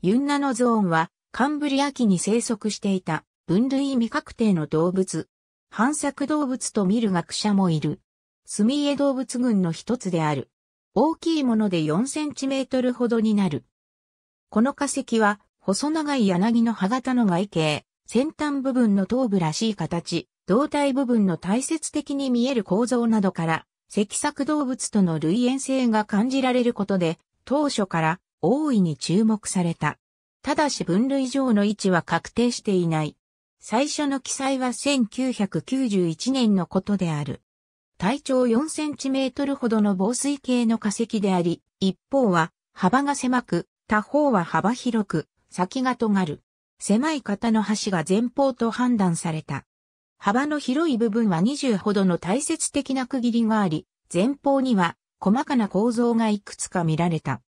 ユンナノゾーンはカンブリア紀に生息していた分類未確定の動物。反作動物と見る学者もいる。スミエ動物群の一つである。大きいもので4センチメートルほどになる。この化石は細長い柳の歯型の外形、先端部分の頭部らしい形、胴体部分の大切的に見える構造などから、脊索動物との類縁性が感じられることで、当初から大いに注目された。ただし分類上の位置は確定していない。最初の記載は1991年のことである。体長4センチメートルほどの防水系の化石であり、一方は幅が狭く、他方は幅広く、先が尖る。狭い型の端が前方と判断された。幅の広い部分は20ほどの大切的な区切りがあり、前方には細かな構造がいくつか見られた。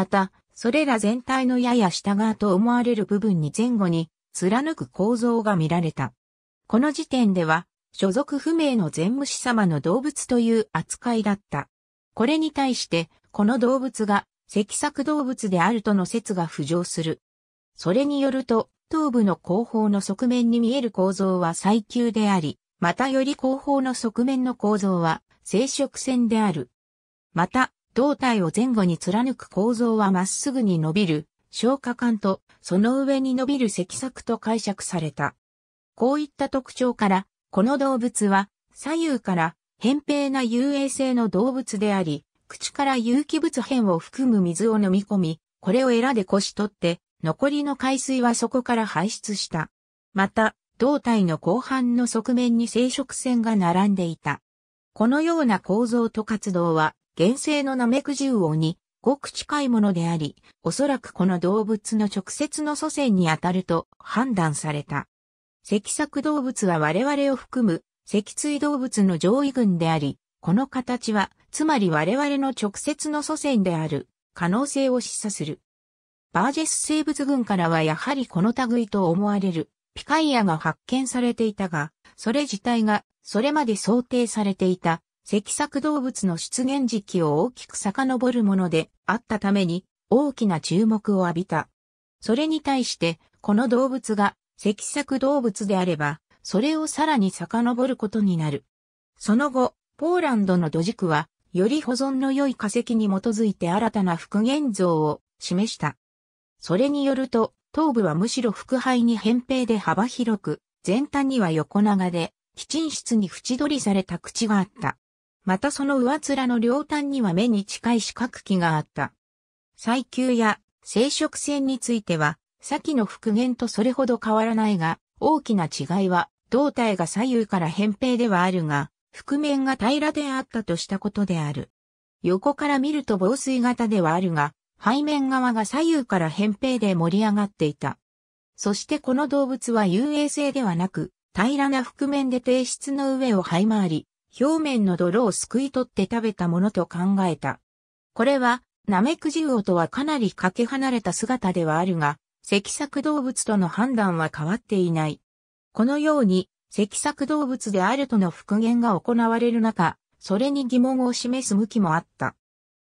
また、それら全体のやや下側と思われる部分に前後に貫く構造が見られた。この時点では、所属不明の全虫様の動物という扱いだった。これに対して、この動物が、脊索動物であるとの説が浮上する。それによると、頭部の後方の側面に見える構造は最急であり、またより後方の側面の構造は生殖腺である。また、胴体を前後に貫く構造はまっすぐに伸びる、消化管と、その上に伸びる脊索と解釈された。こういった特徴から、この動物は、左右から、扁平な遊泳性の動物であり、口から有機物片を含む水を飲み込み、これをエラでこし取って、残りの海水はそこから排出した。また、胴体の後半の側面に生殖腺が並んでいた。このような構造と活動は、原生のナメクジウオにごく近いものであり、おそらくこの動物の直接の祖先にあたると判断された。脊索動物は我々を含む脊椎動物の上位群であり、この形は、つまり我々の直接の祖先である可能性を示唆する。バージェス生物群からはやはりこの類と思われるピカイアが発見されていたが、それ自体がそれまで想定されていた脊索動物の出現時期を大きく遡るものであったために大きな注目を浴びた。それに対して、この動物が脊索動物であれば、それをさらに遡ることになる。その後、ポーランドの土軸は、より保存の良い化石に基づいて新たな復元像を示した。それによると、頭部はむしろ腹肺に扁平で幅広く、前端には横長で、基沈室に縁取りされた口があった。またその上面の両端には目に近い四角器があった。細球や生殖腺については、先の復元とそれほど変わらないが、大きな違いは、胴体が左右から扁平ではあるが、覆面が平らであったとしたことである。横から見ると防水型ではあるが、背面側が左右から扁平で盛り上がっていた。そしてこの動物は遊泳性ではなく、平らな覆面で低質の上を這い回り、表面の泥をすくい取って食べたものと考えた。これは、ナメクジウオとはかなりかけ離れた姿ではあるが、脊作動物との判断は変わっていない。このように、脊作動物であるとの復元が行われる中、それに疑問を示す向きもあった。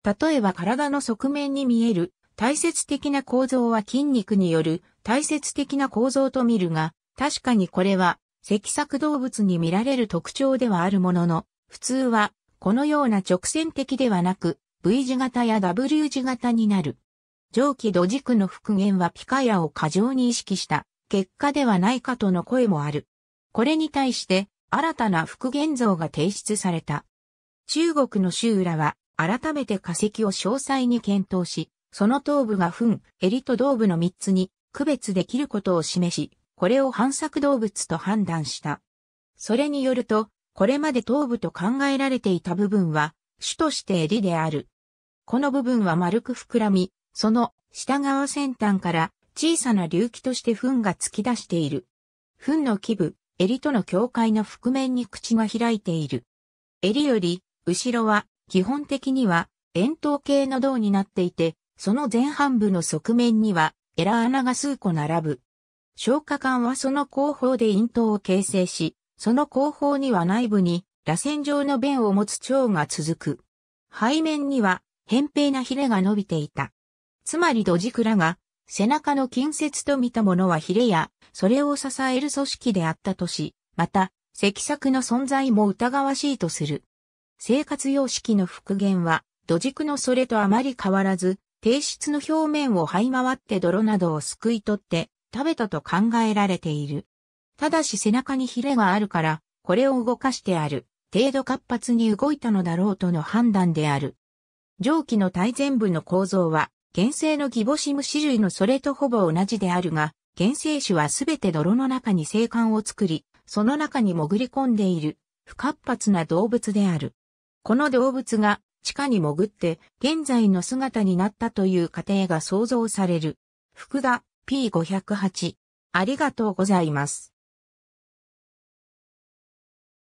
例えば体の側面に見える大切的な構造は筋肉による大切的な構造と見るが、確かにこれは脊索動物に見られる特徴ではあるものの、普通は、このような直線的ではなく、V 字型や W 字型になる。上記土軸の復元はピカヤを過剰に意識した結果ではないかとの声もある。これに対して新たな復元像が提出された。中国の州浦は改めて化石を詳細に検討し、その頭部が糞、襟と胴部の3つに区別できることを示し、これを反作動物と判断した。それによると、これまで頭部と考えられていた部分は、主として襟である。この部分は丸く膨らみ、その下側先端から小さな隆起として糞が突き出している。糞の基部、襟との境界の覆面に口が開いている。襟より、後ろは、基本的には、円筒形の胴になっていて、その前半部の側面には、エラ穴が数個並ぶ。消化管はその後方で咽頭を形成し、その後方には内部に螺旋状の弁を持つ腸が続く。背面には扁平なヒレが伸びていた。つまりドジクラが背中の近接と見たものはヒレや、それを支える組織であったとし、また、脊索の存在も疑わしいとする。生活様式の復元は、土軸のそれとあまり変わらず、低質の表面を這い回って泥などをすくい取って、食べたと考えられている。ただし背中にヒレがあるから、これを動かしてある、程度活発に動いたのだろうとの判断である。上記の体前部の構造は、原生のギボシム種類のそれとほぼ同じであるが、原生種はすべて泥の中に生管を作り、その中に潜り込んでいる、不活発な動物である。この動物が地下に潜って現在の姿になったという過程が想像される。福田、P508。ありがとうございます。